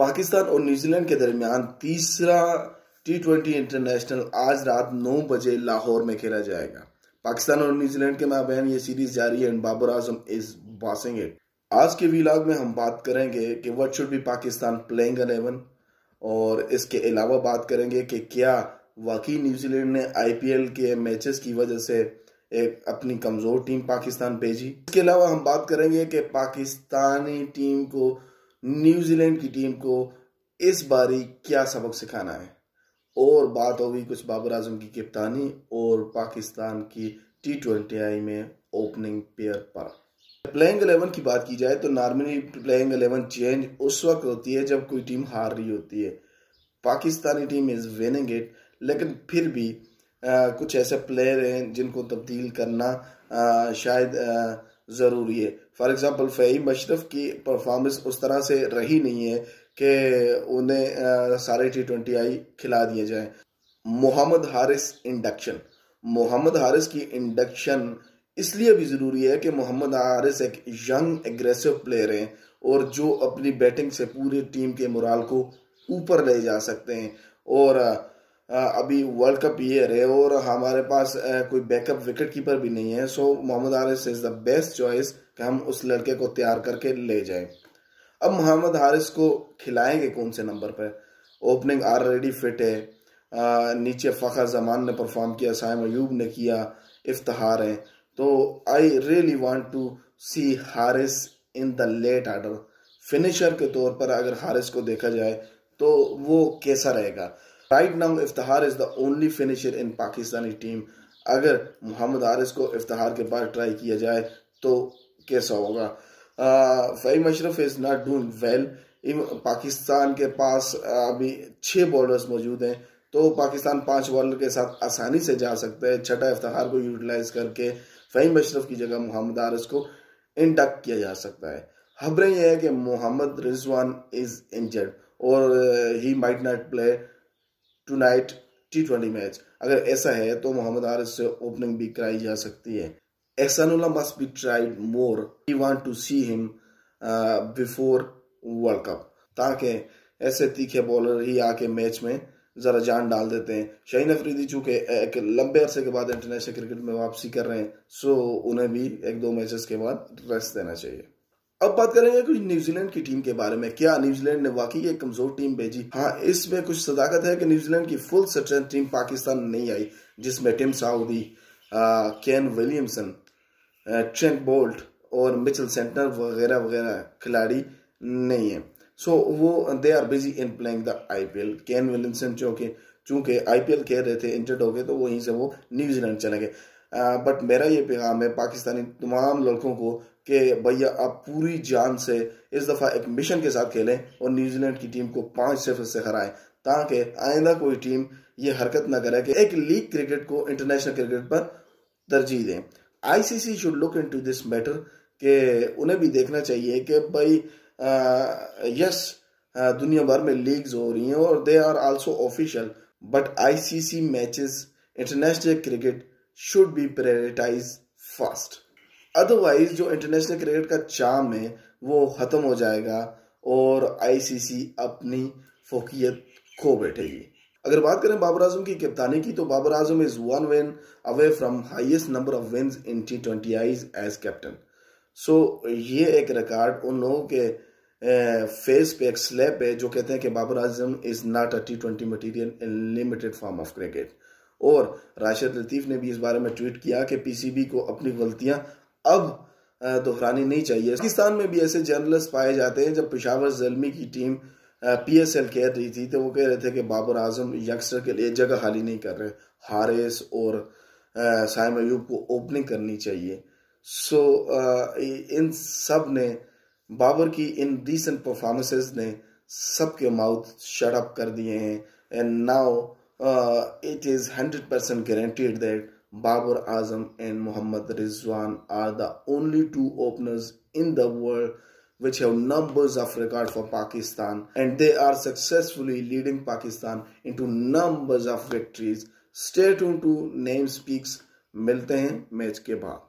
पाकिस्तान और न्यूजीलैंड के दरमियान तीसरा टी ट्वेंटी इंटरनेशनल आज रात नौ बजे लाहौर में खेला जाएगा पाकिस्तान और न्यूजीलैंड के माबेन ये सीरीज जारी है Babar Azam is bossing it आज के विलाग में हम बात करेंगे कि what should be Pakistan playing eleven और इसके अलावा बात करेंगे कि क्या वाकई न्यूजीलैंड ने आईपीएल के मैचेस की वजह से एक अपनी कमज़ोर टीम पाकिस्तान भेजी इसके अलावा हम बात करेंगे कि पाकिस्तानी टीम को न्यूजीलैंड की टीम को इस बारी क्या सबक सिखाना है और बात होगी कुछ बाबर आजम की कप्तानी और पाकिस्तान की टी ट्वेंटी आई में ओपनिंग पेयर पर प्लेइंग एलेवन की बात की जाए तो नॉर्मली प्लेइंग एलेवन चेंज उस वक्त होती है जब कोई टीम हार रही होती है Pakistani team is winning it लेकिन फिर भी आ, कुछ ऐसे प्लेयर हैं जिनको तब्दील करना आ, शायद आ, ज़रूरी है फॉर एग्ज़ाम्पल फ़ही मशरफ की परफॉर्मेंस उस तरह से रही नहीं है कि उन्हें सारे टी ट्वेंटी आई खिला दिए जाए मोहम्मद हारिस इंडक्शन मोहम्मद हारिस की इंडक्शन इसलिए भी ज़रूरी है कि मोहम्मद हारिस एक यंग एग्रेसिव प्लेयर हैं और जो अपनी बैटिंग से पूरी टीम के मुराल को ऊपर ले जा सकते हैं और अभी वर्ल्ड कप ईयर है और हमारे पास कोई बैकअप विकेट कीपर भी नहीं है so Mohammad Haris is the best choice कि हम उस लड़के को तैयार करके ले जाएं अब मोहम्मद हारिस को खिलाएंगे कौन से नंबर पर ओपनिंग ऑलरेडी फिट है नीचे फ़खर जमान ने परफॉर्म किया साइम अयूब ने किया इफ्तार है तो I really want to see Haris in the late order finisher के तौर पर अगर हारिस को देखा जाए तो वो कैसा रहेगा right now Iftikhar is the only finisher in Pakistani team अगर मोहम्मद आरिस को इफ्तार के बाद ट्राई किया जाए तो कैसा होगा Faheem Ashraf is not doing well Pakistan के पास अभी छः बॉलर्स मौजूद हैं तो पाकिस्तान पांच बॉलर के साथ आसानी से जा सकता है छठा इफ्तार को यूटिलाइज करके फ़हीम मशरफ की जगह मोहम्मद आरिस को इंडक्ट किया जा सकता है खबरें यह है कि मोहम्मद रिजवान इज़ इंजर्ड और he might not play tonight T twenty match अगर ऐसा है तो मोहम्मद आरिफ से ओपनिंग भी कराई जा सकती है Ehsanullah must be tried more we want to see him before World Cup ताकि ऐसे तीखे बॉलर ही आके मैच में ज़रा जान डाल देते हैं शहीन अफरीदी चूँकि uh, एक लंबे अरसे के बाद इंटरनेशनल क्रिकेट में वापसी कर रहे हैं सो उन्हें भी एक दो मैचेस के बाद रेस्ट देना चाहिए अब बात करेंगे कुछ न्यूजीलैंड की टीम के बारे में क्या न्यूजीलैंड ने वाकई एक कमजोर टीम भेजी हाँ इसमें कुछ सदाकत है कि न्यूजीलैंड की फुल स्ट्रेंथ टीम पाकिस्तान नहीं आई जिसमें Tim Southee Kane Williamson Trent Boult और मिचल सेंटर वगैरह वगैरह खिलाड़ी नहीं है सो so, वो they are busy in playing the I P L Kane Williamson जो कि आई पी एल खेल रहे थे इंजर्ड हो गए तो वहीं से वो न्यूजीलैंड चले गए बट मेरा ये पैगाम है पाकिस्तानी तमाम लड़कों को कि भैया आप पूरी जान से इस दफ़ा एक मिशन के साथ खेलें और न्यूजीलैंड की टीम को पाँच सिफर से हराएं ताकि आइंदा कोई टीम ये हरकत ना करे कि एक लीग क्रिकेट को इंटरनेशनल क्रिकेट पर तरजीह दें ICC should look into this matter के उन्हें भी देखना चाहिए कि भाई यस दुनिया भर में लीग्स हो रही हैं और they are also official but ICC matches international cricket should be prioritise fast otherwise जो इंटरनेशनल क्रिकेट का चाम है वो ख़त्म हो जाएगा और आईसीसी अपनी फोकियत खो बैठेगी अगर बात करें बाबर आजम की कप्तानी की तो Babar Azam is one win away from highest number of wins in T twenty Is as captain so ये एक रिकॉर्ड उन लोगों के फेस पे एक स्लैप है जो कहते हैं कि Babar Azam is not a T twenty material in limited form of cricket और राशिद लतीफ़ ने भी इस बारे में ट्वीट किया कि पीसीबी को अपनी गलतियां अब दोहरानी नहीं चाहिए पाकिस्तान में भी ऐसे जर्नलिस्ट पाए जाते हैं जब पिशावर जलमी की टीम पी एस एल कह रही थी तो वो कह रहे थे कि बाबर आजम यंगस्टर के लिए जगह खाली नहीं कर रहे हारिस और साइम अयूब को ओपनिंग करनी चाहिए सो इन सब ने बाबर की इन रिसेंट परफॉर्मेंसेस ने सबके माउथ शटअप कर दिए हैं and now it is hundred percent guaranteed that Babur Azam and Muhammad Rizwan are the only two openers in the world which have numbers of record for Pakistan and they are successfully leading Pakistan into numbers of victories. Stay tuned to Name Speaks मिलते match ke के